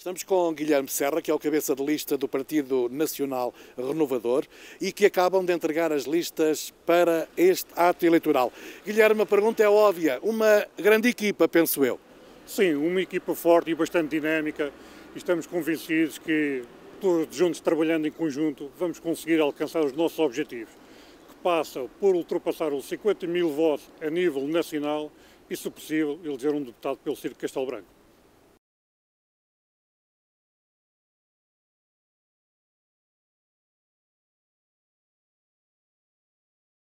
Estamos com Guilherme Serra, que é o cabeça de lista do Partido Nacional Renovador e que acabam de entregar as listas para este ato eleitoral. Guilherme, a pergunta é óbvia. Uma grande equipa, penso eu. Sim, uma equipa forte e bastante dinâmica. Estamos convencidos que, todos juntos, trabalhando em conjunto, vamos conseguir alcançar os nossos objetivos, que passam por ultrapassar os 50 mil votos a nível nacional e, se possível, eleger um deputado pelo Circo Castelo Branco.